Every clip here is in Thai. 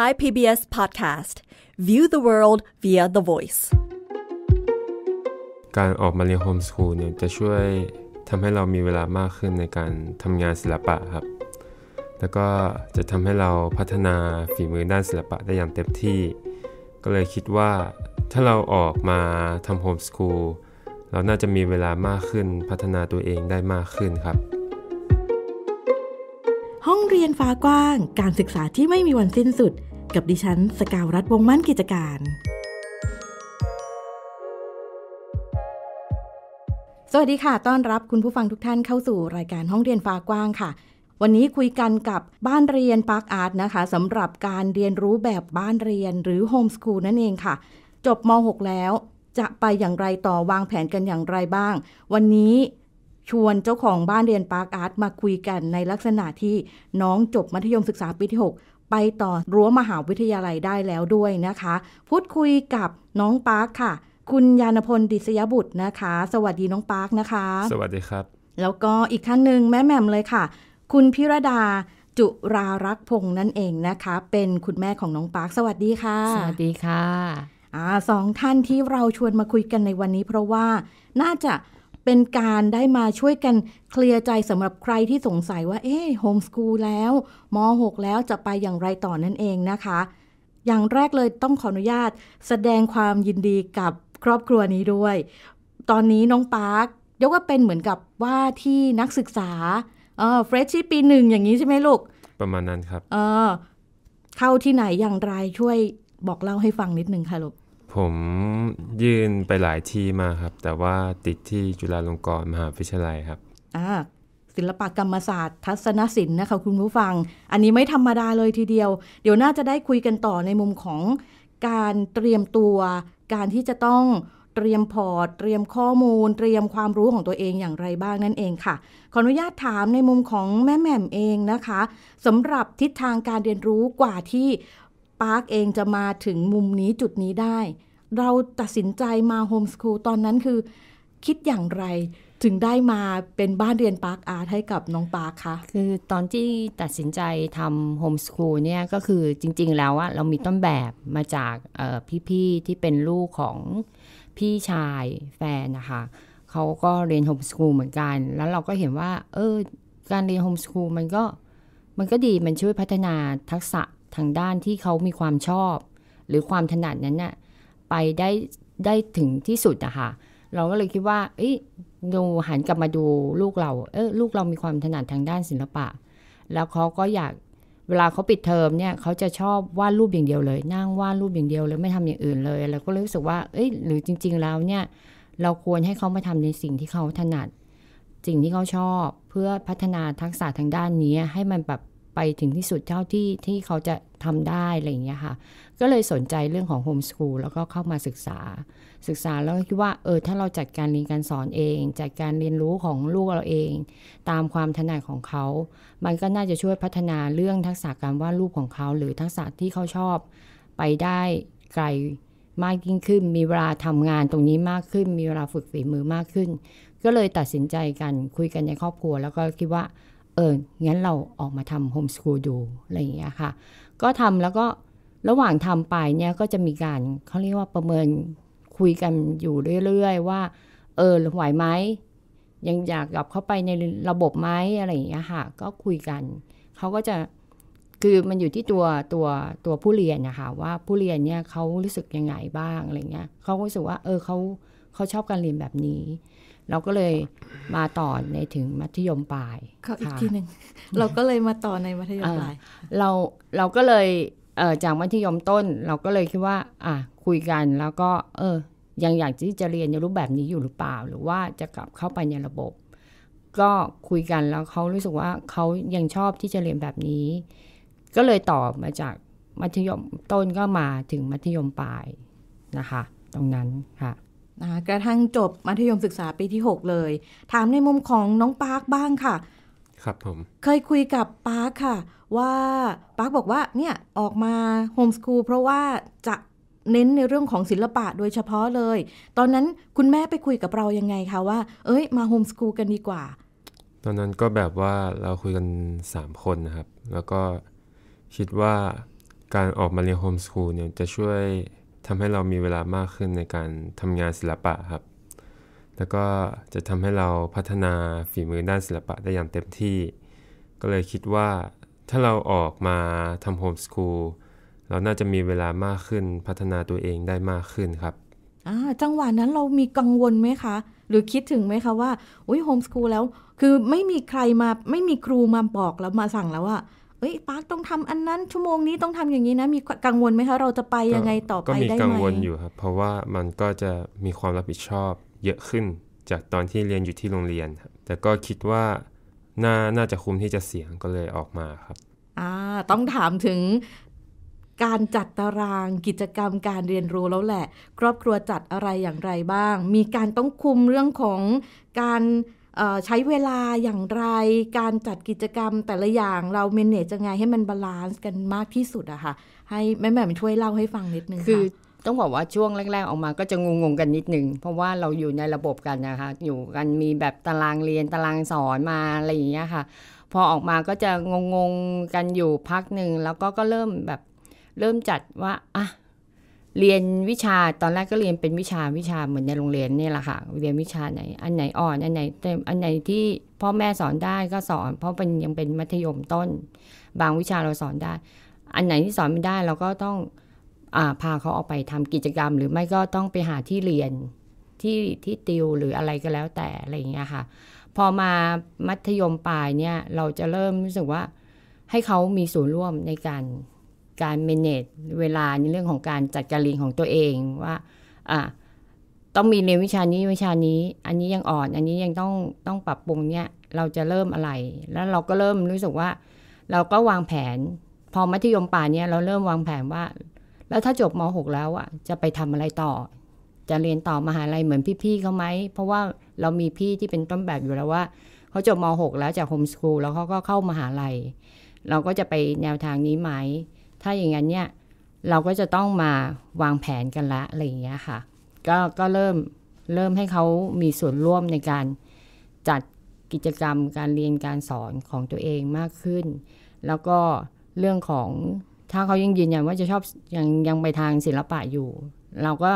Thai PBS Podcast View the world via the voice การออกมาเรียนโฮมสคูลเนี่ยจะช่วยทำให้เรามีเวลามากขึ้นในการทำงานศิลปะครับ แล้วก็จะทำให้เราพัฒนาฝีมือด้านศิลปะได้อย่างเต็มที่ ก็เลยคิดว่า ถ้าเราออกมาทำโฮมสคูลเรา น่าจะมีเวลามากขึ้นพัฒนาตัวเองได้มากขึ้นครับฟ้ากว้าง การศึกษาที่ไม่มีวันสิ้นสุด กับดิฉันสกาวรัฐวงมั่นกิจการ สวัสดีค่ะ ต้อนรับคุณผู้ฟังทุกท่านเข้าสู่รายการห้องเรียนฟ้ากว้างค่ะ วันนี้คุยกันกับบ้านเรียนปาร์คอาร์ตนะคะสำหรับการเรียนรู้แบบบ้านเรียนหรือโฮมสคูลนั่นเองค่ะ จบม .6 แล้ว จะไปอย่างไรต่อวางแผนกันอย่างไรบ้าง วันนี้ชวนเจ้าของบ้านเรียนปาร์คอาร์ตมาคุยกันในลักษณะที่น้องจบมัธยมศึกษาปีที่6ไปต่อรั้วมหาวิทยาลัยได้แล้วด้วยนะคะ พูดคุยกับน้องปาร์คค่ะ คุณยานพลดิษยบุตรนะคะ สวัสดีน้องปาร์คนะคะ สวัสดีครับ แล้วก็อีกท่านหนึ่งแม่แม่มเลยค่ะ คุณพิรดา จุรารักพงษ์นั่นเองนะคะ เป็นคุณแม่ของน้องปาร์คสวัสดีค่ะสวัสดีค่ะอสองท่านที่เราชวนมาคุยกันในวันนี้ เพราะว่าน่าจะเป็นการได้มาช่วยกันเคลียร์ใจสำหรับใครที่สงสัยว่า เอ๊ะโฮมสกูลแล้วม .6 แล้วจะไปอย่างไรต่อนั่นเองนะคะ อย่างแรกเลยต้องขออนุญาตแสดงความยินดีกับครอบครัวนี้ด้วย ตอนนี้น้องปาร์คยกว่าเป็นเหมือนกับว่าที่นักศึกษาเออเฟรชชี่ปีหนึ่งอย่างนี้ใช่ไหมลูกประมาณนั้นครับเออเข้าที่ไหนอย่างไรช่วยบอกเล่าให้ฟังนิดนึงค่ะลูกผมยื่นไปหลายที่มาครับ แต่ว่าติดที่จุฬาลงกรณ์ มหาวิทยาลัยครับอ่าศิลปกรรมศาสตร์ทัศนศิลป์นะคะคุณผู้ฟัง อันนี้ไม่ธรรมดาเลยทีเดียว เดี๋ยวน่าจะได้คุยกันต่อในมุมของการเตรียมตัวการที่จะต้องเตรียมพอร์ตเตรียมข้อมูล เตรียมความรู้ของตัวเองอย่างไรบ้างนั่นเองค่ะ ขออนุญาตถามในมุมของแม่แหม่มเองนะคะสำหรับทิศทางการเรียนรู้กว่าที่าร์กเองจะมาถึงมุมนี้จุดนี้ได้ เราตัดสินใจมาโฮมสคูลตอนนั้นคือคิดอย่างไรถึงได้มาเป็นบ้านเรียนปาร์คอาร์ตให้กับน้องปาร์คคะคือตอนที่ตัดสินใจทำโฮมสคูลเนี่ยก็คือจริงๆแล้วว่าเรามีต้นแบบมาจากพี่ ๆ ที่เป็นลูกของพี่ชายแฟนนะคะเขาก็เรียนโฮมสคูลเหมือนกัน แล้วเราก็เห็นว่าเออการเรียนโฮมสคูลมันก็มันก็ดีมันช่วยพัฒนาทักษะทางด้านที่เขามีความชอบ หรือความถนัดนั้นน่ะไปได้ได้ถึงที่สุดอะค่ะ เราก็เลยคิดว่า เอ้ยดูหันกลับมาดูลูกเราเออลูกเรามีความถนัดทางด้านศิลปะ แล้วเขาก็อยากเวลาเขาปิดเทอมเนี่ยเขาจะชอบวาดรูปอย่างเดียวเลย นั่งวาดรูปอย่างเดียวแล้วไม่ทำอย่างอื่นเลยเราก็รู้สึกว่าเอ้ยหรือจริงๆแล้วเนี่ยเราควรให้เขามาทำในสิ่งที่เขาถนัดสิ่งที่เขาชอบเพื่อพัฒนาทักษะทางด้านนี้ให้มันแบบไปถึงที่สุดเท่าที่ที่เขาจะทำได้อะไรอย่างเงี้ยค่ะก็เลยสนใจเรื่องของโฮมสคูลแล้วก็เข้ามาศึกษา ศึกษาแล้วคิดว่าเออถ้าเราจัดการเรียนการสอนเองจัดการเรียนรู้ของลูกเราเอง ตามความถนัดของเขา มันก็น่าจะช่วยพัฒนาเรื่องทักษะการวาดรูปของเขาหรือทักษะที่เขาชอบ ไปได้ไกลมากยิ่งขึ้นมีเวลาทำงานตรงนี้มากขึ้นมีเวลาฝึกฝีมือมากขึ้น ก็เลยตัดสินใจกันคุยกันในครอบครัวแล้วก็คิดว่าเอองั้นเราออกมาทำโฮมสกูลดูอะไรอย่างเงี้ยค่ะ ก็ทำแล้วก็ระหว่างทำไปเนี่ยก็จะมีการเขาเรียกว่าประเมินคุยกันอยู่เรื่อยๆว่าเออไหวไหมยังอยากกลับเข้าไปในระบบไหมอะไรอย่างเงี้ยค่ะก็คุยกันเขาก็จะคือมันอยู่ที่ตัวตัวตัวผู้เรียนนะคะว่าผู้เรียนเนี่ยเขารู้สึกยังไงบ้างอะไรเงี้ยเขาก็รู้สึกว่าเออเขาเขาชอบการเรียนแบบนี้เราก็เลยมาต่อในถึงมัธยมปลายเขาอีกทีหนึ่งเราก็เลยมาต่อในมัธยมปลายเราเราก็เลยจากมัธยมต้นเราก็เลยคิดว่าอ่ะคุยกันแล้วก็ เออ ยังอยากที่จะเรียนในรูปแบบนี้อยู่หรือเปล่า หรือว่าจะกลับเข้าไปในระบบ ก็คุยกันแล้วเขารู้สึกว่าเขายังชอบที่จะเรียนแบบนี้ ก็เลยต่อมาจากมัธยมต้นก็มาถึงมัธยมปลายนะคะ ตรงนั้นค่ะนะคะกระทั่งจบมัธยมศึกษาปีที่ 6 เลย ถามในมุมของน้องปาร์คบ้างค่ะ ครับผม เคยคุยกับปาร์คค่ะ ว่าปาร์คบอกว่าเนี่ยออกมาโฮมสคูลเพราะว่าจะเน้นในเรื่องของศิลปะโดยเฉพาะเลย ตอนนั้นคุณแม่ไปคุยกับเรายังไงคะว่า เอ้ยมาโฮมสกูลกันดีกว่า ตอนนั้นก็แบบว่าเราคุยกัน 3 คนนะครับ แล้วก็คิดว่าการออกมาเรียนโฮมสกูลเนี่ยจะช่วยทำให้เรามีเวลามากขึ้นในการทำงานศิลปะครับ แล้วก็จะทำให้เราพัฒนาฝีมือด้านศิลปะได้อย่างเต็มที่ ก็เลยคิดว่าถ้าเราออกมาทำโฮมสคูลเราน่าจะมีเวลามากขึ้นพัฒนาตัวเองได้มากขึ้นครับ อ่าจังหวะนั้นเรามีกังวลไหมคะหรือคิดถึงไหมคะว่าอุ้ยโฮมสคูลแล้วคือไม่มีใครมาไม่มีครูมาบอกแล้วมาสั่งแล้วว่าอ้ยปาร์คต้องทำอันนั้นชั่วโมงนี้ต้องทำอย่างนี้นะมีกังวลไหมคะเราจะไปยังไงต่อไปได้ไหมก็มีกังวลอยู่ครับเพราะว่ามันก็จะมีความรับผิดชอบเยอะขึ้นจากตอนที่เรียนอยู่ที่โรงเรียน แต่ก็คิดว่าน่าน่าจะคุ้มที่จะเสี่ยงก็เลยออกมาครับอ่าต้องถามถึง การจัดตารางกิจกรรมการเรียนรู้แล้วแหละ ครอบครัวจัดอะไรอย่างไรบ้าง มีการต้องคุมเรื่องของการใช้เวลาอย่างไรการจัดกิจกรรมแต่ละอย่างเราเมนเนจยังไงให้มันบาลานซ์กันมากที่สุดอะค่ะให้แม่แม่ช่วยเล่าให้ฟังนิดนึงคือ ต้องบอกว่าช่วงแรก ๆออกมาก็จะงงๆกันนิดนึงเพราะว่าเราอยู่ในระบบกันนะคะอยู่กันมีแบบตารางเรียนตารางสอนมาอะไรอย่างเงี้ยค่ะ พอออกมาก็จะงงๆกันอยู่พักหนึ่งแล้วก็ก็เริ่มแบบเริ่มจัดว่าอ่ะเรียนวิชาตอนแรกก็เรียนเป็นวิชาวิชาเหมือนในโรงเรียนนี่แหละค่ะ เรียนวิชาไหน อันไหนอ่อนอันไหนเต็ม อันไหนที่พ่อแม่สอนได้ก็สอน เพราะเป็นยังเป็นมัธยมต้น บางวิชาเราสอนได้ อันไหนที่สอนไม่ได้เราก็ต้องอาพาเขาออกไปทำกิจกรรมหรือไม่ก็ต้องไปหาที่เรียนที่ที่ติวหรืออะไรก็แล้วแต่อะไรอย่างเงี้ยค่ะ พอมามัธยมปลายเนี่ย เราจะเริ่มรู้สึกว่า ให้เขามีส่วนร่วมในการการเมเนจเวลาในเรื่องของการจัดการเรียนของตัวเองว่าอ่าต้องมีเรียนวิชานี้วิชานี้ อันนี้ยังอ่อน อันนี้ยังต้องต้องปรับปรุงเนี่ย เราจะเริ่มอะไร แล้วเราก็เริ่มรู้สึกว่าเราก็วางแผน พอมัธยมป่าเนี่ยเราเริ่มวางแผนว่า แล้วถ้าจบม .6 แล้วอ่ะจะไปทำอะไรต่อ จะเรียนต่อมหาลัยเหมือนพี่ๆเขาไหม เพราะว่าเรามีพี่ที่เป็นต้นแบบอยู่แล้วว่าเขาจบม .6 แล้วจากโฮมสคูลแล้วเขาก็เข้ามหาลัย เราก็จะไปแนวทางนี้ไหมถ้าอย่างนั้นเนี่ยเราก็จะต้องมาวางแผนกันละอะไรอย่างเงี้ยค่ะก็ก็เริ่มเริ่มให้เขามีส่วนร่วมในการจัดกิจกรรมการเรียนการสอนของตัวเองมากขึ้น แล้วก็เรื่องของถ้าเขายังยืนยันว่าจะชอบยังยังไปทางศิลปะอยู่ เราก็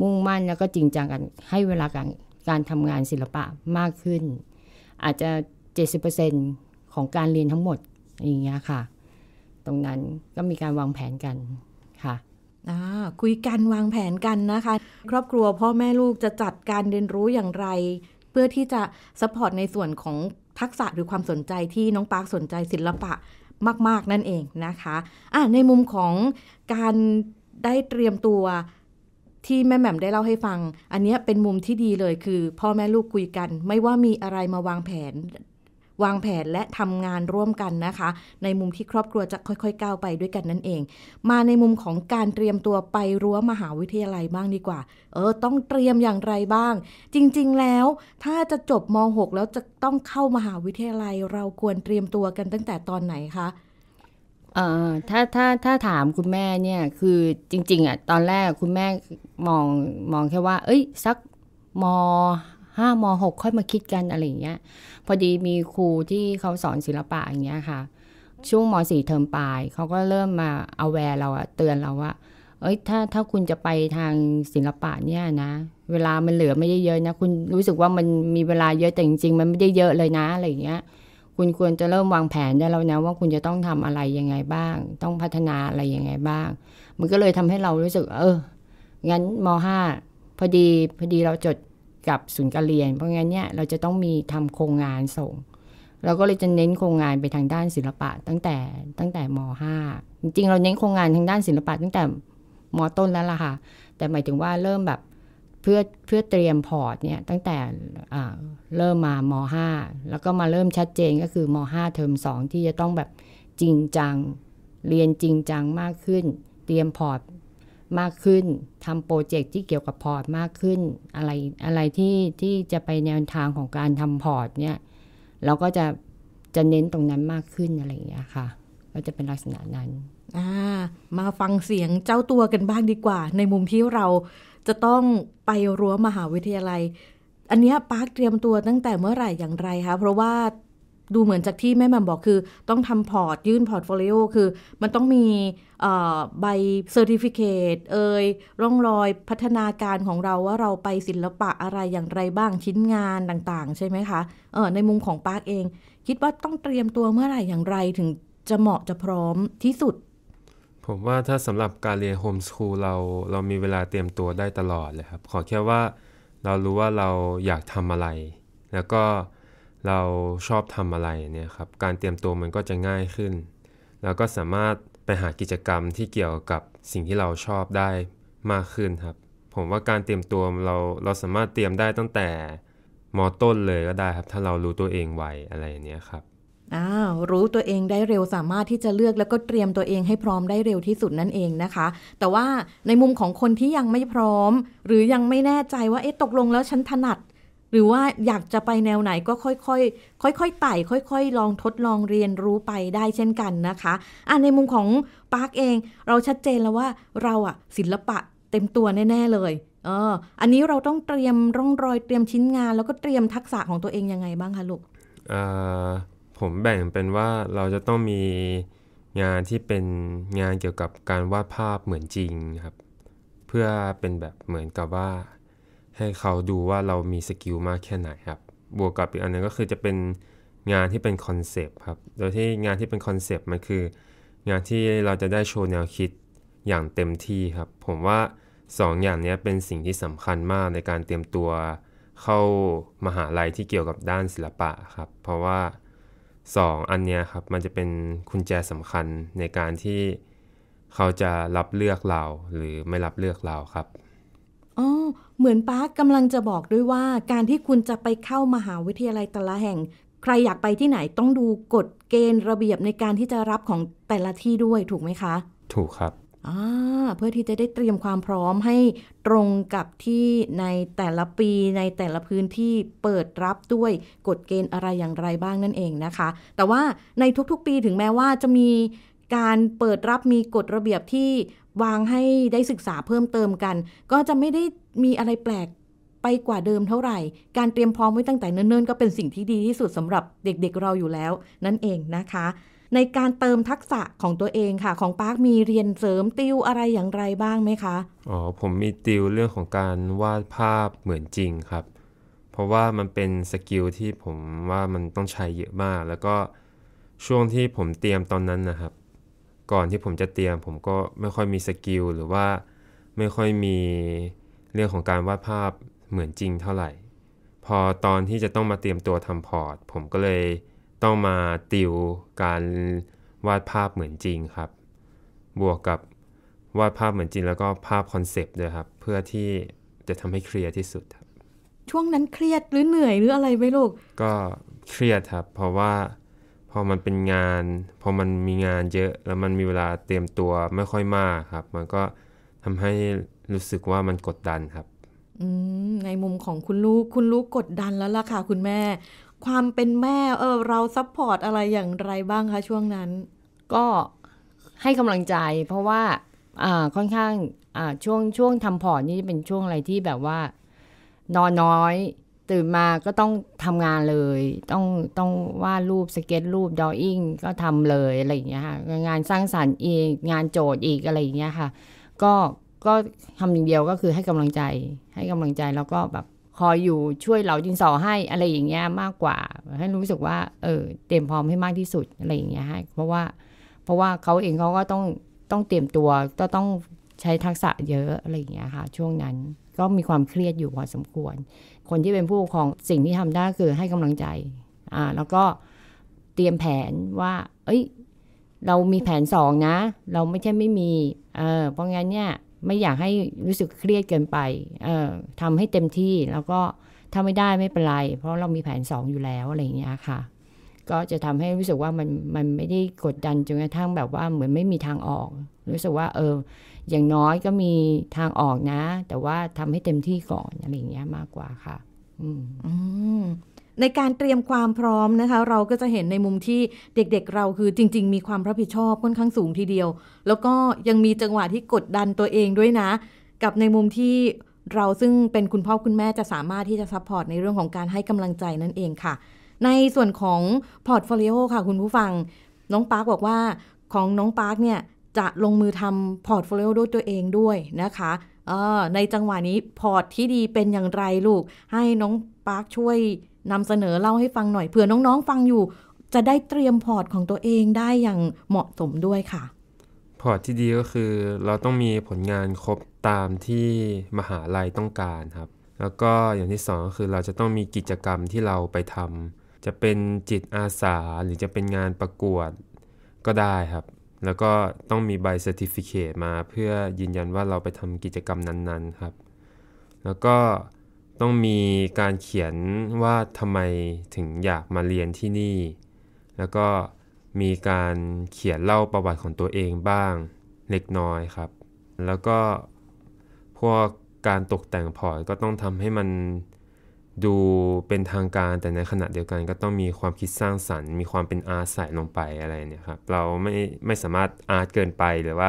มุ่งมั่นแล้วก็จริงจังกันให้เวลาการการทำงานศิลปะมากขึ้น อาจจะ70%ของการเรียนทั้งหมดอย่างเงี้ยค่ะตรงนั้นก็มีการวางแผนกันค่ะคุยกันวางแผนกันนะคะ ครอบครัวพ่อแม่ลูกจะจัดการเรียนรู้อย่างไร เพื่อที่จะสปอร์ตในส่วนของทักษะหรือความสนใจที่น้องปาร์คสนใจศิลปะมาก ๆนั่นเองนะคะะในมุมของการได้เตรียมตัวที่แม่แหม่มได้เล่าให้ฟัง อันนี้เป็นมุมที่ดีเลยคือ พ่อแม่ลูกคุยกัน ไม่ว่ามีอะไรมาวางแผนวางแผนและทำงานร่วมกันนะคะ ในมุมที่ครอบครัวจะค่อยๆ ก้าวไปด้วยกันนั่นเอง มาในมุมของการเตรียมตัวไปรั้วมหาวิทยาลัยบ้างดีกว่า เออต้องเตรียมอย่างไรบ้าง จริงๆแล้ว ถ้าจะจบม .6 แล้วจะต้องเข้ามหาวิทยาลัยเราควรเตรียมตัวกันตั้งแต่ตอนไหนคะเออถ้าถ้าถ้าถามคุณแม่เนี่ยคือจริงๆอ่ะตอนแรกคุณแม่มองมองแค่ว่า เอ้ย สักมห้ามหกค่อยมาคิดกันอะไรอย่างเงี้ย พอดีมีครูที่เขาสอนศิลปะอย่างเงี้ยค่ะ ช่วงมสี่เทอมปลายเขาก็เริ่มมาเอาแวร์เราอะเตือนเราว่า เอ้ยถ้าถ้าคุณจะไปทางศิลปะเนี่ยนะ เวลามันเหลือไม่ได้เยอะนะคุณรู้สึกว่ามันมีเวลาเยอะแต่จริงๆมันไม่ได้เยอะเลยนะอะไรอย่างเงี้ย คุณควรจะเริ่มวางแผนได้แล้วนะว่าคุณจะต้องทำอะไรยังไงบ้าง ต้องพัฒนาอะไรยังไงบ้าง มันก็เลยทำให้เรารู้สึก เออ งั้นมห้าพอดีพอดีเราจดกับศูนย์การเรียน เพราะงั้นเนี่ยเราจะต้องมีทำโครงงานส่งเราก็เลยจะเน้นโครงงานไปทางด้านศิลปะตั้งแต่ตั้งแต่ม .5 จริงๆ เราเน้นโครงงานทางด้านศิลปะตั้งแต่มต้นแล้วล่ะค่ะแต่หมายถึงว่าเริ่มแบบเพื่อเพื่อเตรียมพอร์ตเนี่ยตั้งแต่เริ่มมาม 5 แล้วก็มาเริ่มชัดเจนก็คือม5เทอม2 ที่จะต้องแบบจริงจังเรียนจริงจังมากขึ้นเตรียมพอร์ตมากขึ้นทำโปรเจกต์ที่เกี่ยวกับพอร์ตมากขึ้นอะไรอะไรที่ที่จะไปแนวทางของการทำพอร์ตเนี่ยเราก็จะ จะเน้นตรงนั้นมากขึ้นอะไรอย่างเงี้ยค่ะก็จะเป็นลักษณะนั้นอ่ามาฟังเสียงเจ้าตัวกันบ้างดีกว่า ในมุมที่เรา จะต้องไปรั้วมหาวิทยาลัย อันนี้ปาร์คเตรียมตัวตั้งแต่เมื่อไหร่อย่างไรคะเพราะว่าดูเหมือนจากที่แม่แมมบอกคือ ต้องทำพอร์ตยื่นพอร์ตโฟลิโอคือมันต้องมีใบเซอร์ติฟิเคตเอ่ยร่องรอยพัฒนาการของเราว่าเราไปศิลปะอะไรอย่างไรบ้างชิ้นงานต่างๆใช่ไหมคะเออในมุมของปาร์คเอง คิดว่าต้องเตรียมตัวเมื่อไหร่อย่างไรถึงจะเหมาะจะพร้อมที่สุด ผมว่าถ้าสำหรับการเรียนโฮมสคูลเราเรามีเวลาเตรียมตัวได้ตลอดเลยครับขอแค่ว่าเรารู้ว่าเราอยากทำอะไร แล้วก็เราชอบทำอะไรเนี่ยครับการเตรียมตัวมันก็จะง่ายขึ้น แล้วก็สามารถไปหากิจกรรมที่เกี่ยวกับสิ่งที่เราชอบได้มากขึ้นครับ ผมว่าการเตรียมตัวเราเราสามารถเตรียมได้ตั้งแต่มอต้นเลยก็ได้ครับ ถ้าเรารู้ตัวเองไวอะไรเนี้ยครับอ้าวรู้ตัวเองได้เร็วสามารถที่จะเลือกแล้วก็เตรียมตัวเองให้พร้อมได้เร็วที่สุดนั่นเองนะคะแต่ว่าในมุมของคนที่ยังไม่พร้อม หรือยังไม่แน่ใจว่าเอ๊ะตกลงแล้วฉันถนัดหรือว่าอยากจะไปแนวไหนก็ค่อยๆค่อยๆไต่ค่อย ๆ ลองทดลองเรียนรู้ไปได้เช่นกันนะคะ อ่ะในมุมของปาร์คเองเราชัดเจนแล้วว่าเราอ่ะศิลปะเต็มตัวแน่ๆเลยเอออันนี้เราต้องเตรียมร่องรอยเตรียมชิ้นงาน แล้วก็เตรียมทักษะของตัวเอง ยังไงบ้างคะลูกอผมแบ่งเป็นว่าเราจะต้องมีงานที่เป็นงานเกี่ยวกับการวาดภาพเหมือนจริงครับ เพื่อเป็นแบบเหมือนกับว่าให้เขาดูว่าเรามีสกิลมากแค่ไหนครับ บวกกับอีกอันนึงก็คือจะเป็นงานที่เป็นคอนเซปต์ครับ โดยที่งานที่เป็นคอนเซปต์มันคือ งานที่เราจะได้โชว์แนวคิดอย่างเต็มที่ครับ ผมว่า 2ออย่างนี้เป็นสิ่งที่สำคัญมากในการเตรียมตัวเข้ามหาลัยที่เกี่ยวกับด้านศิลปะครับ เพราะว่า 2 อันนี้ครับมันจะเป็นคุณแจสำคัญในการที่เขาจะรับเลือกเราหรือไม่รับเลือกเราครับอ๋อเหมือนป้ากำลังจะบอกด้วยว่าการที่คุณจะไปเข้ามหาวิทยาลัยแต่ละแห่ง ใครอยากไปที่ไหนต้องดูกฎเกณฑ์ระเบียบในการที่จะรับของแต่ละที่ด้วยถูกไหมคะ ถูกครับอ่าเพื่อที่จะได้เตรียมความพร้อมให้ตรงกับที่ในแต่ละปีในแต่ละพื้นที่เปิดรับด้วยกฎเกณฑ์อะไรอย่างไรบ้างนั่นเองนะคะ แต่ว่าในทุกๆปีถึงแม้ว่าจะมีการเปิดรับมีกฎระเบียบที่วางให้ได้ศึกษาเพิ่มเติมกัน ก็จะไม่ได้มีอะไรแปลกไปกว่าเดิมเท่าไหร่ การเตรียมพร้อมไว้ตั้งแต่เนิ่นๆ ก็เป็นสิ่งที่ดีที่สุดสำหรับเด็ก ๆเราอยู่แล้ว นั่นเองนะคะ ในการเติมทักษะของตัวเองค่ะ ของปาร์ค มีเรียนเสริมติวอะไรอย่างไรบ้างไหมคะ อ๋อ ผมมีติวเรื่องของการวาดภาพเหมือนจริงครับเพราะว่ามันเป็นสกิลที่ผมว่ามันต้องใช้เยอะมาก แล้วก็ช่วงที่ผมเตรียมตอนนั้นนะครับก่อนที่ผมจะเตรียมผมก็ไม่ค่อยมีสกิลหรือว่าไม่ค่อยมีเรื่องของการวาดภาพเหมือนจริงเท่าไหร่ พอตอนที่จะต้องมาเตรียมตัวทำพอร์ต ผมก็เลยต้องมาติวการวาดภาพเหมือนจริงครับ บวกกับวาดภาพเหมือนจริง แล้วก็ภาพคอนเซปต์ด้วยครับ เพื่อที่จะทำให้เคลียร์ที่สุดช่วงนั้นเครียดหรือเหนื่อยหรืออะไรไหมลูกก็เครียดครับ เพราะว่าพอมันเป็นงาน พอมันมีงานเยอะ แล้วมันมีเวลาเตรียมตัวไม่ค่อยมากครับ มันก็ทำให้รู้สึกว่ามันกดดันครับในมุมของคุณลูกคุณลูกกดดันแล้วล่ะค่ะคุณแม่ ความเป็นแม่ เออเราซัพพอร์ตอะไรอย่างไรบ้างคะช่วงนั้น ก็ให้กำลังใจ เพราะว่าค่อนข้างช่วงช่วงทำพอร์ตนี่เป็นช่วงอะไรที่แบบว่านอนน้อยตื่นมาก็ต้องทำงานเลยต้องต้องวาดรูปสเก็ตรูปดออิ่งก็ทำเลยอะไรอย่างเงี้ยค่ะงานสร้างสารรค์อีกงานโจทย์อีกอะไรอย่างเงี้ยค่ะ ก็ก็ทำอย่างเดียวก็คือให้กำลังใจให้กำลังใจแล้วก็แบบคอยอยู่ช่วยเหลาดินสอให้อะไรอย่างเงี้ยมากกว่า ให้รู้สึกว่าเออเตรียมพร้อมให้มากที่สุดอะไรอย่างเงี้ยให้เพราะว่าเพราะว่าเขาเองเขาก็ต้องต้องเตรียมตัวก็ต้องใช้ทักษะเยอะอะไรอย่างเงี้ยค่ะช่วงนั้นก็มีความเครียดอยู่พอสมควรคนที่เป็นผู้ปกครองสิ่งที่ทำได้คือให้กำลังใจอ่าแล้วก็เตรียมแผนว่า เอ้ย เรามีแผนสองนะ เราไม่ใช่ไม่มีเออเพราะงั้นเนี่ยไม่อยากให้รู้สึกเครียดเกินไป เออทำให้เต็มที่แล้วก็ถ้าไม่ได้ไม่เป็นไร เพราะเรามีแผนสองอยู่แล้วอะไรอย่างเงี้ยค่ะ ก็จะทำให้รู้สึกว่ามันมันไม่ได้กดดันจนกระทั่งแบบว่าเหมือนไม่มีทางออก รู้สึกว่าเอออย่างน้อยก็มีทางออกนะ แต่ว่าทำให้เต็มที่ก่อนอะไรอย่างเงี้ยมากกว่าค่ะ อืมในการเตรียมความพร้อมนะคะ เราก็จะเห็นในมุมที่เด็กๆเราคือจริงๆ มีความรับผิดชอบค่อนข้างสูงทีเดียว แล้วก็ยังมีจังหวะที่กดดันตัวเองด้วยนะ กับในมุมที่เราซึ่งเป็นคุณพ่อคุณแม่จะสามารถที่จะซัพพอร์ตในเรื่องของการให้กำลังใจนั่นเองค่ะ ในส่วนของพอร์ตโฟลิโอค่ะ คุณผู้ฟังน้องปาร์กบอกว่า ของน้องปาร์กเนี่ยจะลงมือทำพอร์ตโฟลิโอด้วยตัวเองด้วยนะคะในจังหวะนี้พอร์ตที่ดีเป็นอย่างไรลูก ให้น้องปาร์คช่วยนำเสนอเล่าให้ฟังหน่อยเผื่อน้องๆฟังอยู่ จะได้เตรียมพอร์ต ของตัวเองได้อย่างเหมาะสมด้วยค่ะพอร์ตที่ดีก็คือเราต้องมีผลงานครบตามที่มหาลัยต้องการครับ แล้วก็อย่างที่สองก็คือเราจะต้องมีกิจกรรมที่เราไปทำจะเป็นจิตอาสา หรือจะเป็นงานประกวดก็ได้ครับแล้วก็ต้องมีใบเซอร์ติฟิเคตมาเพื่อยืนยันว่าเราไปทำกิจกรรมนั้นๆครับ แล้วก็ต้องมีการเขียนว่าทำไมถึงอยากมาเรียนที่นี่ แล้วก็มีการเขียนเล่าประวัติของตัวเองบ้างเล็กน้อยครับ แล้วก็พวกการตกแต่งพอร์ตก็ต้องทำให้มันดูเป็นทางการแต่ในขณะเดียวกันก็ต้องมีความคิดสร้างสรรค์มีความเป็นอาร์ตใส่ลงไปอะไรเนี่ยครับเราไม่ไม่สามารถอาร์ตเกินไปหรือว่า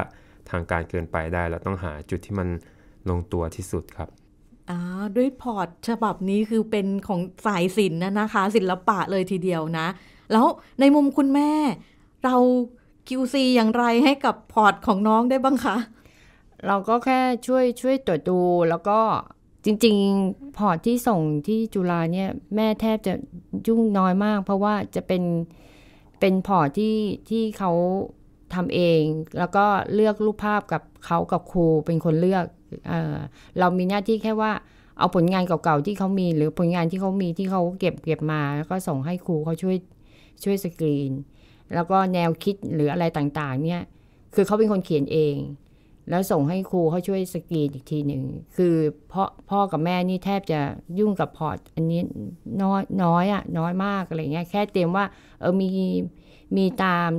ทางการเกินไปได้เราต้องหาจุดที่มันลงตัวที่สุดครับอด้วยพอร์ตฉบับนี้คือเป็นของสายศิลป์นะคะ ศิลปะเลยทีเดียวนะ แล้วในมุมคุณแม่ เรา QC อย่างไรให้กับพอร์ต ของน้องได้บ้างคะ เราก็แค่ช่วยช่วยตรวจดู แล้วก็จริง ๆ พอร์ตที่ส่งที่จุฬาเนี่ยแม่แทบจะยุ่งน้อยมาก เพราะว่าจะเป็นเป็นพอร์ตที่ที่เขาทำเอง แล้วก็เลือกรูปภาพกับเขากับครู เป็นคนเลือกเออเรามีหน้าที่แค่ว่า เอาผลงานเก่าๆที่เขามีหรือผลงานที่เขามีที่เขาเก็บเก็บมา แล้วก็ส่งให้ครูเขาช่วยช่วยสกรีนแล้วก็แนวคิดหรืออะไรต่างๆ เนี่ย คือเขาเป็นคนเขียนเองแล้วส่งให้ครูเขาช่วยสกรีนอีกทีหนึ่ง คือพ่อพ่อกับแม่นี่แทบจะยุ่งกับพอร์ตอันนี้น้อยน้อยอะ น้อยมากอะไรเงี้ยแค่เตรียมว่าเออมีมีตาม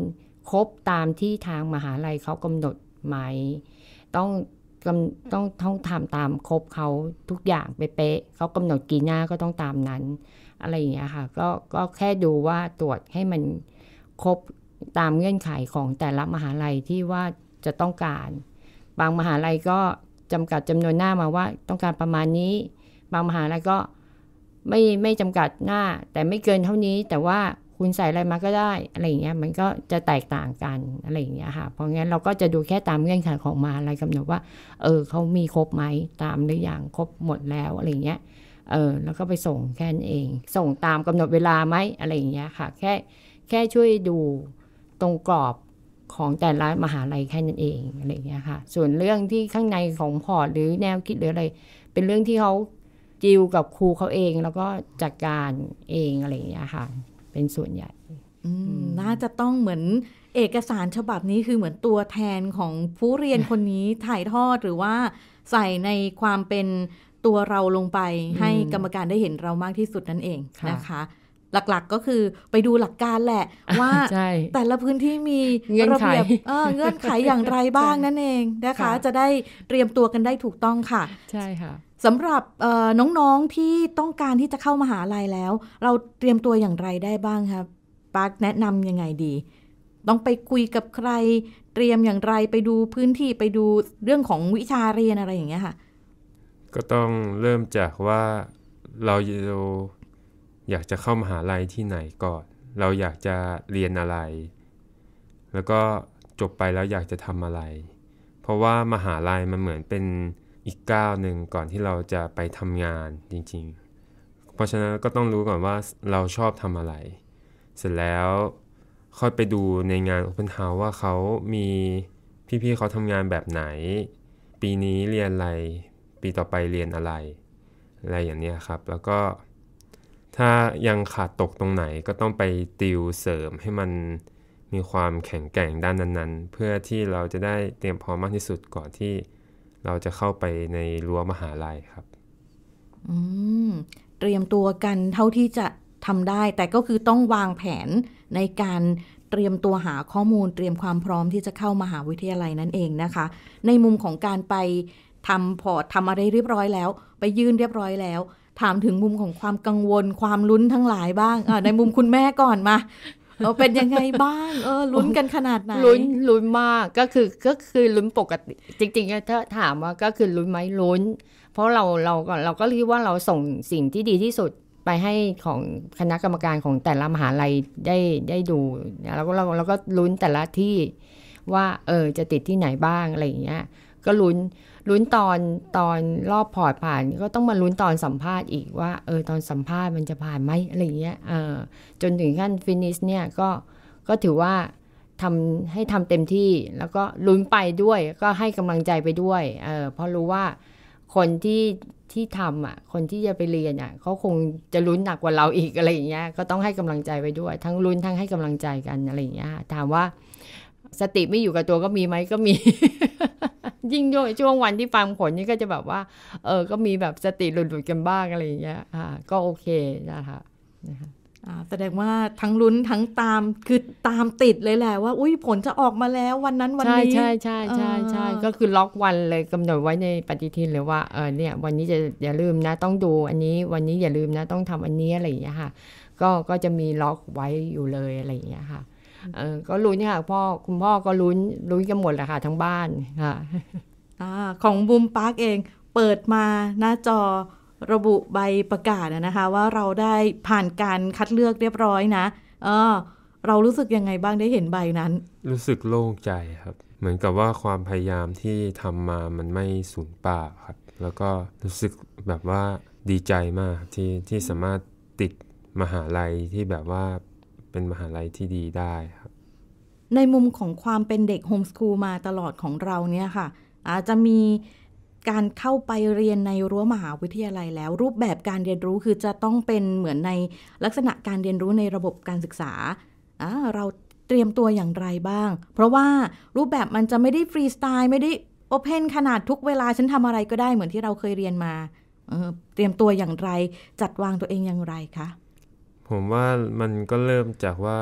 ครบตามที่ทางมหาลัยเขากำหนดไหมต้องต้องต้องทำตามครบเขาทุกอย่างเป๊ะเขากำหนดกี่หน้าก็ต้องตามนั้น อะไรอย่างเงี้ยค่ะก็ก็แค่ดูว่าตรวจให้มัน ครบ ตามเงื่อนไขของแต่ละมหาลัยที่ว่าจะต้องการบางมหาลัยก็จำกัดจำนวนหน้ามาว่าต้องการประมาณนี้ บางมหาลัยก็ไม่ไม่จำกัดหน้า แต่ไม่เกินเท่านี้แต่ว่าคุณใส่อะไรมาก็ได้อะไรอย่างเงี้ยมันก็จะแตกต่างกันอะไรอย่างเงี้ยค่ะเพราะงั้นเราก็จะดูแค่ตามเงื่อนไขของมาอะไรกำหนดว่าเออเขามีครบไหมตามหรือยังครบหมดแล้วอะไรอย่างเงี้ยเออแล้วก็ไปส่งแค่นั้นเอง ส่งตามกำหนดเวลาไหมอะไรอย่างเงี้ยค่ะแค่แค่ช่วยดูตรงกรอบของแต่ละมหาลัยแค่นั้นเองอะไรอย่างเงี้ยค่ะ ส่วนเรื่องที่ข้างในของพอร์ต หรือแนวคิดหรืออะไร เป็นเรื่องที่เขาจิวกับครูเขาเอง แล้วก็จัดการเองอะไรอย่างเงี้ยค่ะ เป็นส่วนใหญ่น่าจะต้องเหมือนเอกสารฉบับนี้คือเหมือนตัวแทนของผู้เรียนคนนี้ถ่ายทอดหรือว่า ใส่ในความเป็นตัวเราลงไป ให้กรรมการได้เห็นเรามากที่สุดนั่นเองนะคะหลักๆ ก็คือไปดูหลักการแหละ ว่าแต่ละพื้นที่มีระเบียบเงื่อนไขอย่างไรบ้างนั่นเองนะคะจะได้เตรียมตัวกันได้ถูกต้องค่ะ ใช่ค่ะสำหรับน้องๆที่ต้องการที่จะเข้ามาหาลัยแล้ว เราเตรียมตัวอย่างไรได้บ้างครับปาร์คแนะนำยังไงดี ต้องไปคุยกับใคร เตรียมอย่างไรไปดูพื้นที่ไปดูเรื่องของวิชาเรียนอะไรอย่างเงี้ยค่ะ ก็ต้องเริ่มจากว่าเราอยากจะเข้ามาหาลัยที่ไหนก่อน เราอยากจะเรียนอะไร แล้วก็จบไปแล้วอยากจะทำอะไร เพราะว่ามหาลัยมันเหมือนเป็นอีกก้าวหนึ่งก่อนที่เราจะไปทำงานจริงๆ เพราะฉะนั้นก็ต้องรู้ก่อนว่าเราชอบทำอะไร เสร็จแล้วค่อยไปดูในงาน Open House ว่าเขามีพี่ๆเขาทำงานแบบไหน ปีนี้เรียนอะไร ปีต่อไปเรียนอะไร อะไรอย่างนี้ครับ แล้วก็ถ้ายังขาดตกตรงไหนก็ต้องไปติวเสริมให้มันมีความแข็งแกร่งด้านนั้น ๆ เพื่อที่เราจะได้เตรียมพร้อมมากที่สุดก่อนที่เราจะเข้าไปในรั้วมหาลัยครับอืมเตรียมตัวกันเท่าที่จะทำได้ แต่ก็คือต้องวางแผนในการเตรียมตัวหาข้อมูล เตรียมความพร้อมที่จะเข้ามหาวิทยาลัยนั่นเองนะคะ ในมุมของการไปทำพอทำอะไรเรียบร้อยแล้ว ไปยื่นเรียบร้อยแล้วถามถึงมุมของความกังวล ความลุ้นทั้งหลายบ้างในมุมคุณแม่ก่อนมาเราเป็นยังไงบ้าง เออ ลุ้นกันขนาดไหนลุ้นลุ้นมากก็คือก็คือลุ้นปกติ จริงๆถ้าถามว่าก็คือลุ้นไหมลุ้น เพราะเราเราเราก็คิดว่าเราส่งสิ่งที่ดีที่สุดไปให้ของคณะกรรมการของแต่ละมหาลัยได้ได้ดู แล้วก็เราเราก็ลุ้นแต่ละที่ว่า เออจะติดที่ไหนบ้างอะไรอย่างเงี้ยก็ลุ้นลุ้นตอนตอนรอบพอร์ตผ่านก็ต้องมาลุ้นตอนสัมภาษณ์อีกว่าเออตอนสัมภาษณ์มันจะผ่านไหมอะไรเงี้ยเออจนถึงขั้นฟินิชเนี่ยก็ก็ถือว่าทำให้ทำเต็มที่ แล้วก็ลุ้นไปด้วยก็ให้กำลังใจไปด้วยเออเพราะรู้ว่าคนที่ที่ทำอ่ะคนที่จะไปเรียนอ่ะเขาคงจะลุ้นหนักกว่าเราอีกอะไรอย่างเงี้ยก็ต้องให้กำลังใจไปด้วย ทั้งลุ้นทั้งให้กำลังใจกันอะไรอย่างเงี้ยถามว่า สติไม่อยู่กับตัวก็มีไหมก็มียิ่งช่วงวันที่ฟังผลนี่ก็จะแบบว่าเออก็มีแบบสติหลุดๆกันบ้างอะไรอย่างเงี้ยอ่าก็โอเคนะคะแสดงว่าทั้งลุ้นทั้งตามคือตามติดเลยแหละว่าอุ้ยผลจะออกมาแล้ววันนั้นวันนี้ใช่ใช่ใช่ใช่ก็คือล็อกวันเลยกำหนดไว้ในปฏิทินเลยว่าเออเนี่ยวันนี้จะอย่าลืมนะต้องดูอันนี้วันนี้อย่าลืมนะต้องทำอันนี้อะไรอย่างเงี้ยค่ะก็ก็จะมีล็อกไว้อยู่เลยอะไรอย่างเงี้ยค่ะก็ลุ้นค่ะพ่อคุณพ่อก็ลุ้นลุ้นกันหมดแหละค่ะทั้งบ้านค่ะของบูมพาร์คเองเปิดมาหน้าจอระบุใบประกาศนะคะว่าเราได้ผ่านการคัดเลือกเรียบร้อยนะ เออเรารู้สึกยังไงบ้างได้เห็นใบนั้น รู้สึกโล่งใจครับ เหมือนกับว่าความพยายามที่ทำมามันไม่สูญเปล่าครับ แล้วก็รู้สึกแบบว่าดีใจมากที่ที่สามารถติดมหาลัยที่แบบว่าเป็นมหาลัยที่ดีได้ครับในมุมของความเป็นเด็กโฮมสคูลมาตลอดของเราเนี่ยค่ะ อาจจะมีการเข้าไปเรียนในรั้วมหาวิทยาลัยแล้ว รูปแบบการเรียนรู้คือจะต้องเป็นเหมือนในลักษณะการเรียนรู้ในระบบการศึกษา เราเตรียมตัวอย่างไรบ้าง เพราะว่ารูปแบบมันจะไม่ได้ฟรีสไตล์ ไม่ได้โอเพนขนาดทุกเวลาฉันทำอะไรก็ได้เหมือนที่เราเคยเรียนมาเเตรียมตัวอย่างไรจัดวางตัวเองอย่างไรคะผมว่ามันก็เริ่มจากว่า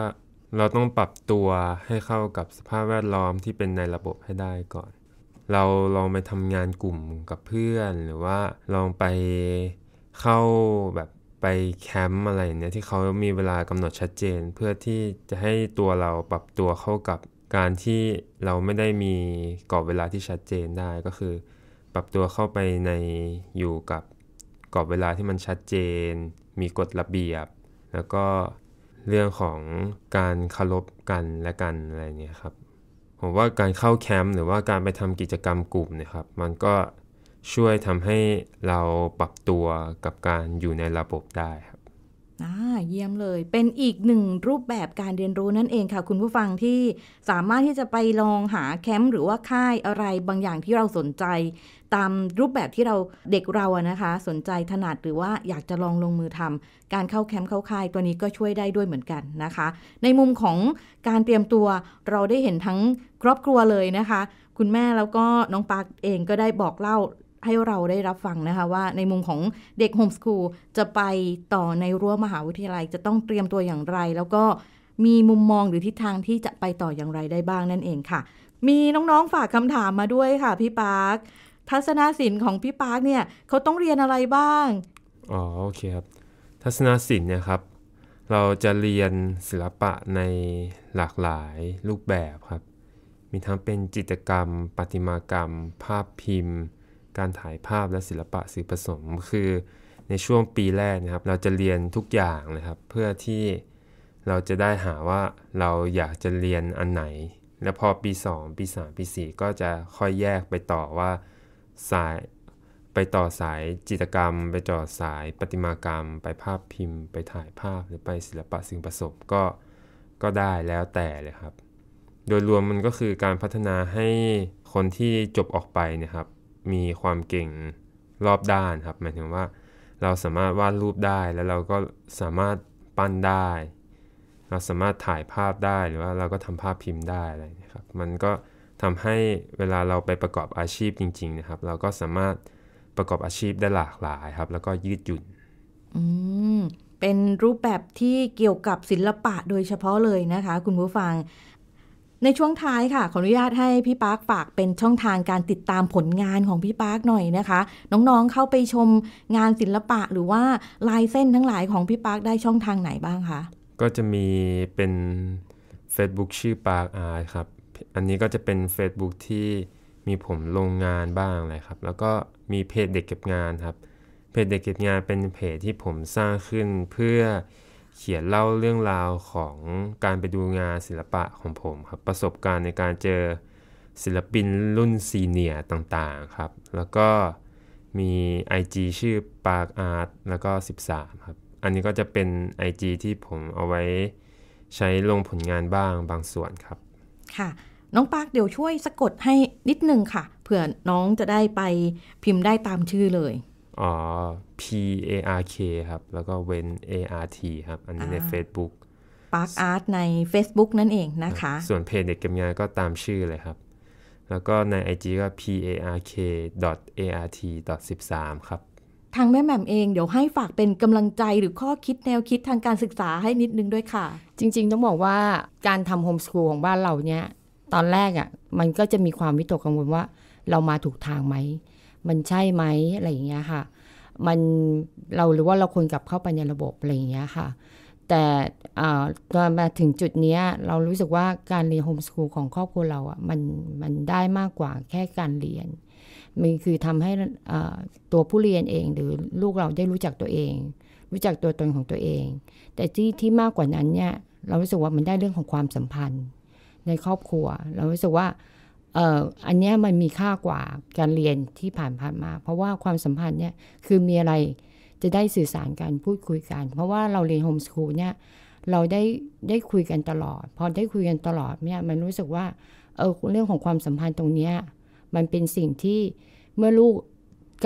เราต้องปรับตัวให้เข้ากับสภาพแวดล้อมที่เป็นในระบบให้ได้ก่อน เราลองไปทำงานกลุ่มกับเพื่อน หรือว่าลองไปเข้าแบบไปแคมป์อะไรเนี่ยที่เขามีเวลากำหนดชัดเจน เพื่อที่จะให้ตัวเราปรับตัวเข้ากับการที่เราไม่ได้มีกรอบเวลาที่ชัดเจนได้ก็คือ ปรับตัวเข้าไปในอยู่กับ กรอบเวลาที่มันชัดเจน มีกฎระเบียบแล้วก็เรื่องของการเคารพกันและกันอะไรเงี้ยครับ ผมว่าการเข้าแคมป์หรือว่าการไปทำกิจกรรมกลุ่มเนี่ยครับ มันก็ช่วยทำให้เราปรับตัวกับการอยู่ในระบบได้เยี่ยมเลย เป็นอีกหนึ่งรูปแบบการเรียนรู้นั่นเองค่ะ คุณผู้ฟังที่สามารถที่จะไปลองหาแคมป์หรือว่าค่ายอะไรบางอย่างที่เราสนใจ ตามรูปแบบที่เราเด็กเราอะนะคะ สนใจถนัดหรือว่าอยากจะลองลงมือทำ การเข้าแคมป์เข้าค่ายตัวนี้ก็ช่วยได้ด้วยเหมือนกันนะคะ ในมุมของการเตรียมตัวเราได้เห็นทั้งครอบครัวเลยนะคะ คุณแม่แล้วก็น้องปาร์กเองก็ได้บอกเล่าให้เราได้รับฟังนะคะว่าในมุมของเด็กโฮมสคูลจะไปต่อในรั้วมหาวิทยาลัย จะต้องเตรียมตัวอย่างไร แล้วก็มีมุมมองหรือทิศทางที่จะไปต่ออย่างไรได้บ้างนั่นเองค่ะ มีน้องๆฝากคำถามมาด้วยค่ะพี่ปาร์คทัศนศิลป์ของพี่ปาร์คเนี่ยเขาต้องเรียนอะไรบ้างอ๋อโอเคครับทัศนศิลป์เนี่ยครับ เราจะเรียนศิลปะในหลากหลายรูปแบบครับ มีทั้งเป็นจิตรกรรมประติมากรรม ภาพพิมพ์การถ่ายภาพและศิลปะสื่อผสม คือในช่วงปีแรกนะครับ เราจะเรียนทุกอย่างนะครับ เพื่อที่เราจะได้หาว่าเราอยากจะเรียนอันไหน แล้วพอปี 2 ปี 3 ปี 4 ก็จะค่อยแยกไปต่อว่าสายไปต่อสายจิตรกรรม ไปต่อสายประติมากรรม ไปภาพพิมพ์ ไปถ่ายภาพหรือไปศิลปะสิ่งผสมก็ก็ได้แล้วแต่เลยครับ โดยรวมมันก็คือการพัฒนาให้คนที่จบออกไปนะครับมีความเก่งรอบด้านครับหมายถึงว่า เราสามารถวาดรูปได้แล้วเราก็สามารถปั้นได้ เราสามารถถ่ายภาพได้หรือว่าเราก็ทำภาพพิมพ์ได้อะไรนะครับ มันก็ทำให้เวลาเราไปประกอบอาชีพจริง ๆ นะครับ เราก็สามารถประกอบอาชีพได้หลากหลายครับ แล้วก็ยืดหยุ่นอืมเป็นรูปแบบที่เกี่ยวกับศิลปะโดยเฉพาะเลยนะคะ คุณผู้ฟังในช่วงท้ายค่ะขออนุญาตให้พี่ปาร์คฝากเป็นช่องทางการติดตามผลงานของพี่ปาร์คหน่อยนะคะ น้องๆเข้าไปชมงานศิลปะหรือว่าลายเส้นทั้งหลายของพี่ปาร์คได้ช่องทางไหนบ้างคะก็จะมีเป็น Facebook ชื่อปาร์คอาร์ครับ อันนี้ก็จะเป็น Facebook ที่มีผมลงงานบ้างเลยครับแล้วก็มีเพจเด็กเก็บงานครับ เพจเด็กเก็บงานเป็นเพจที่ผมสร้างขึ้นเพื่อเขียนเล่าเรื่องราวของการไปดูงานศิลปะของผมครับ ประสบการณ์ในการเจอศิลปินรุ่นซีเนียต่างๆครับ แล้วก็มี IG ชื่อ Park Art แล้วก็ 13 ครับ อันนี้ก็จะเป็น IG ที่ผมเอาไว้ใช้ลงผลงานบ้างบางส่วนครับ ค่ะน้องปาร์คเดี๋ยวช่วยสะกดให้นิดนึงค่ะ เผื่อน้องจะได้ไปพิมพ์ได้ตามชื่อเลยอ P A R K ครับ แล้วก็เว้น A R T ครับ อันนี้ใน Facebook ปาร์คอาร์ตใน Facebook นั่นเองนะคะ ส่วนเพจเด็กกำยานก็ตามชื่อเลยครับ แล้วก็ใน IG ก็ p a r k a r t 13ครับ ทางแม่แหม่มเองเดี๋ยวให้ฝากเป็นกำลังใจหรือข้อคิดแนวคิดทางการศึกษาให้นิดนึงด้วยค่ะ จริง ๆ ต้องบอกว่าการทำโฮมสกูลของบ้านเราเนี่ยตอนแรกอะ่ะมันก็จะมีความวิตกกังวลว่าเรามาถูกทางไหมมันใช่ไหมอะไรอย่างเงี้ยค่ะมันเราหรือว่าเราควรกลับเข้าไปในระบบอะไรอย่างเงี้ยค่ะแต่ตอนมาถึงจุดนี้เรารู้สึกว่าการเรียนโฮมสคูลของครอบครัวเราอ่ะมันมันได้มากกว่าแค่การเรียนมันคือทำให้ตัวผู้เรียนเอง หรือลูกเราได้รู้จักตัวเอง รู้จักตัวตนของตัวเอง แต่ที่ที่มากกว่านั้นเนี่ย เรารู้สึกว่ามันได้เรื่องของความสัมพันธ์ ในครอบครัวเรารู้สึกว่าอันนี้มันมีค่ากว่าการเรียนที่ผ่านผ่านมา เพราะว่าความสัมพันธ์เนี่ยคือมีอะไรจะได้สื่อสารกันพูดคุยกัน เพราะว่าเราเรียนโฮมสคูลเนี่ยเราได้ได้คุยกันตลอด พอได้คุยกันตลอดเนี่ยมันรู้สึกว่าเออเรื่องของความสัมพันธ์ตรงเนี้ยมันเป็นสิ่งที่เมื่อลูก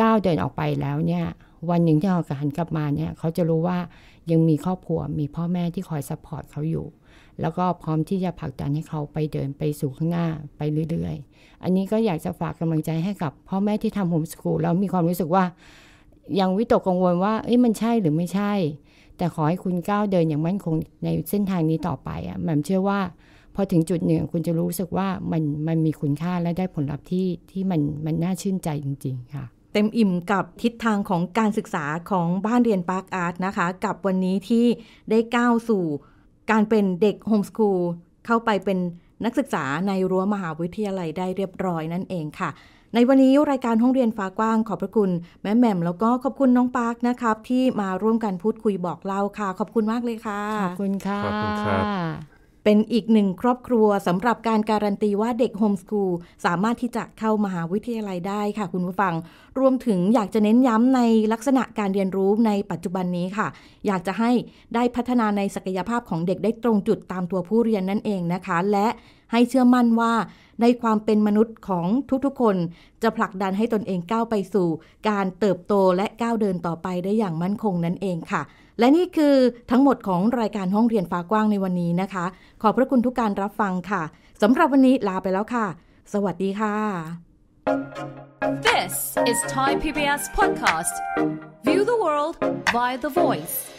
ก้าวเดินออกไปแล้วเนี่ยวันหนึ่งที่เขาหันกลับมาเนี่ยเขาจะรู้ว่ายังมีครอบครัวมีพ่อแม่ที่คอยซัพพอร์ตเขาอยู่แล้วก็พร้อมที่จะผลักดันให้เขาไปเดินไปสู่ข้างหน้า ไปเรื่อย ๆ อันนี้ก็อยากจะฝากกำลังใจให้กับพ่อแม่ที่ทำโฮมสกูลแล้วมีความรู้สึกว่ายังวิตกกังวลว่าเอ้ยมันใช่หรือไม่ใช่ แต่ขอให้คุณก้าวเดินอย่างมั่นคงในเส้นทางนี้ต่อไปอ่ะแหม่มเชื่อว่าพอถึงจุดหนึ่ง คุณจะรู้สึกว่ามันมันมีคุณค่าและได้ผลลัพธ์ที่ที่มันมันน่าชื่นใจจริง ๆ ค่ะ เต็มอิ่มกับทิศทางของการศึกษาของบ้านเรียนปาร์คอาร์ตนะคะ กับวันนี้ที่ได้ก้าวสู่การเป็นเด็กโฮมสคูลเข้าไปเป็นนักศึกษาในรั้วมหาวิทยาลัยได้เรียบร้อยนั่นเองค่ะ ในวันนี้รายการห้องเรียนฟ้ากว้างขอบพระคุณแม่แหม่มแล้วก็ขอบคุณน้องปาร์คนะครับ ที่มาร่วมกันพูดคุยบอกเล่าค่ะ ขอบคุณมากเลยค่ะ ขอบคุณค่ะขอบคุณครับเป็นอีกหนึ่งครอบครัวสำหรับการการันตีว่าเด็กโฮมสกูลสามารถที่จะเข้ามหาวิทยาลัยได้ค่ะคุณผู้ฟัง รวมถึงอยากจะเน้นย้ำในลักษณะการเรียนรู้ในปัจจุบันนี้ค่ะ อยากจะให้ได้พัฒนาในศักยภาพของเด็กได้ตรงจุดตามตัวผู้เรียนนั่นเองนะคะ และให้เชื่อมั่นว่าในความเป็นมนุษย์ของทุกๆคน จะผลักดันให้ตนเองก้าวไปสู่การเติบโตและก้าวเดินต่อไปได้อย่างมั่นคงนั่นเองค่ะและนี่คือทั้งหมดของรายการห้องเรียนฟ้ากว้างในวันนี้นะคะ ขอบพระคุณทุกการรับฟังค่ะสำหรับวันนี้ลาไปแล้วค่ะ สวัสดีค่ะ This is Thai PBS podcast View the world via the voice